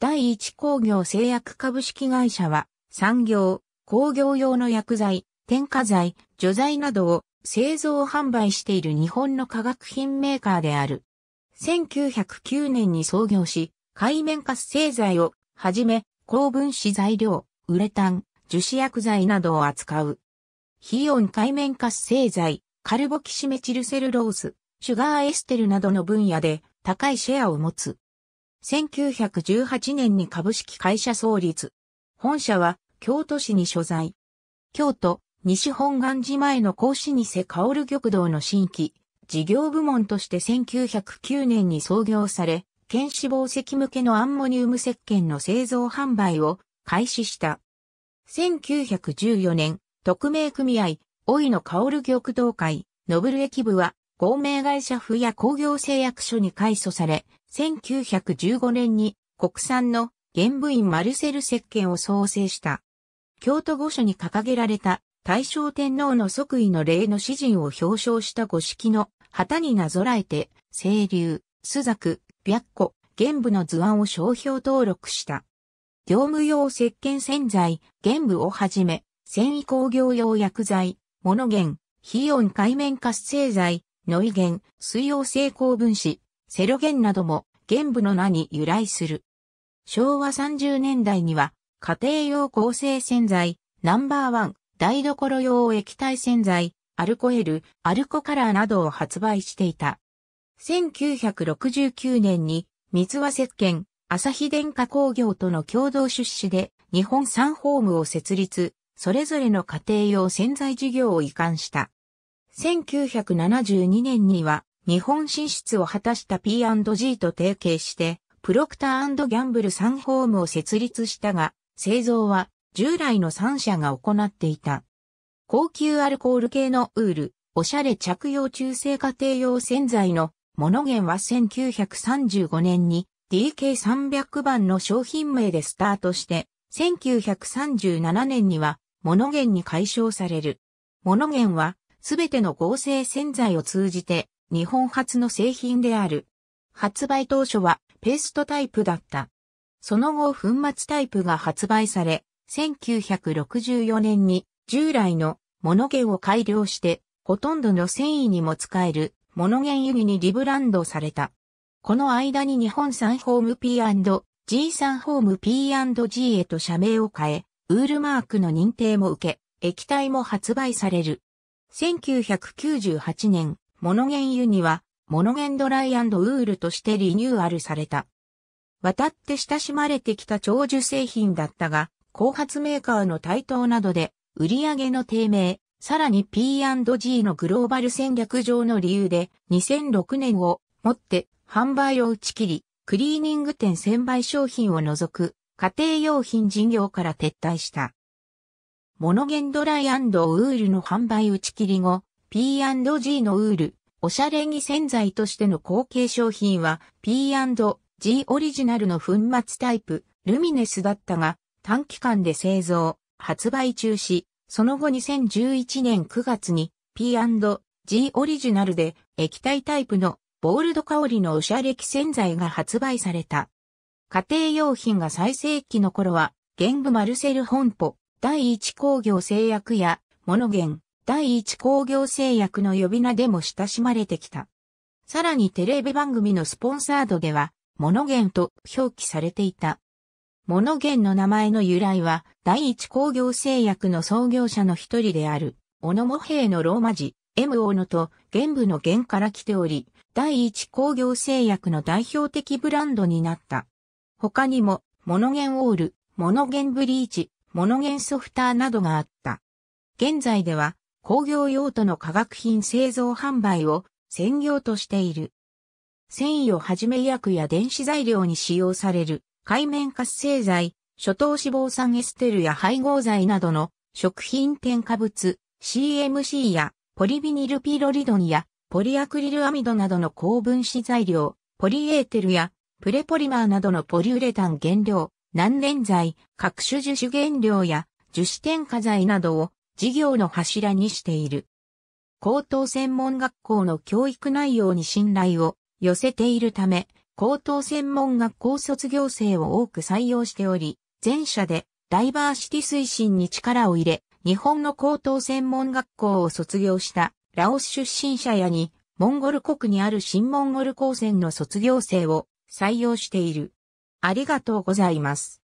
第一工業製薬株式会社は、産業、工業用の薬剤、添加剤、除剤などを製造販売している日本の化学品メーカーである。1909年に創業し、海面活性剤をはじめ、高分子材料、ウレタン、樹脂薬剤などを扱う。非オン海面活性剤、カルボキシメチルセルロース、シュガーエステルなどの分野で高いシェアを持つ。1918年に株式会社創立。本社は京都市に所在。京都、西本願寺前の甲子西薫玉堂の新規、事業部門として1909年に創業され、県脂防石向けのアンモニウム石鹸の製造販売を開始した。1914年、特命組合、老いの薫玉堂会、ノブル駅部は、合名会社府や工業製薬所に改組され、1915年に国産の玄武院マルセル石鹸を創生した。京都御所に掲げられた大正天皇の即位の礼の詩人を表彰した五色の旗になぞらえて、清流、朱雀、白虎、玄武の図案を商標登録した。業務用石鹸洗剤、玄武をはじめ、繊維工業用薬剤、モノゲン、非温界面活性剤、ノイゲン、水溶性高分子、セロゲンなども玄武の名に由来する。昭和30年代には家庭用合成洗剤、ナンバーワン、台所用液体洗剤、アルコエル、アルコカラーなどを発売していた。1969年に三和石鹸、朝日電化工業との共同出資で日本三ホームを設立、それぞれの家庭用洗剤事業を移管した。1972年には日本進出を果たした P&G と提携して、プロクターギャンブル3ホームを設立したが、製造は従来の3社が行っていた。高級アルコール系のウール、おしゃれ着用中性家庭用洗剤のモノゲンは1935年に DK300 番の商品名でスタートして、1937年にはモノゲンに解消される。モノゲンはすべての合成洗剤を通じて日本初の製品である。発売当初はペーストタイプだった。その後粉末タイプが発売され、1964年に従来のモノゲンを改良して、ほとんどの繊維にも使えるモノゲン指にリブランドされた。この間に日本産ホーム P&G 産ホーム P&G へと社名を変え、ウールマークの認定も受け、液体も発売される。1998年、モノゲンユニは、モノゲンドライウールとしてリニューアルされた。渡って親しまれてきた長寿製品だったが、後発メーカーの台頭などで、売上の低迷、さらに P&G のグローバル戦略上の理由で、2006年をもって販売を打ち切り、クリーニング店専売商品を除く家庭用品事業から撤退した。モノゲンドライウールの販売打ち切り後、P&G のウール、おしゃれ着洗剤としての後継商品は P&G オリジナルの粉末タイプ、ルミネスだったが、短期間で製造、発売中止、その後2011年9月に P&G オリジナルで液体タイプのボールド香りのおしゃれ着洗剤が発売された。家庭用品が最盛期の頃は、玄武マルセル本舗、第一工業製薬や、モノゲン、第一工業製薬の呼び名でも親しまれてきた。さらにテレビ番組のスポンサードでは、モノゲンと表記されていた。モノゲンの名前の由来は、第一工業製薬の創業者の一人である、オノモヘイのローマ字、m ーノと、玄武の玄から来ており、第一工業製薬の代表的ブランドになった。他にも、モノゲンオール、モノゲンブリーチ、モノゲンソフターなどがあった。現在では、工業用途の化学品製造販売を専業としている。繊維をはじめ薬や電子材料に使用される海面活性剤、初等脂肪酸エステルや配合剤などの食品添加物、CMC やポリビニルピロリドンやポリアクリルアミドなどの高分子材料、ポリエーテルやプレポリマーなどのポリウレタン原料、難燃剤、各種樹脂原料や樹脂添加剤などを事業の柱にしている。高等専門学校の教育内容に信頼を寄せているため、高等専門学校卒業生を多く採用しており、全社でダイバーシティ推進に力を入れ、日本の高等専門学校を卒業したラオス出身者やに、モンゴル国にある新モンゴル高専の卒業生を採用している。ありがとうございます。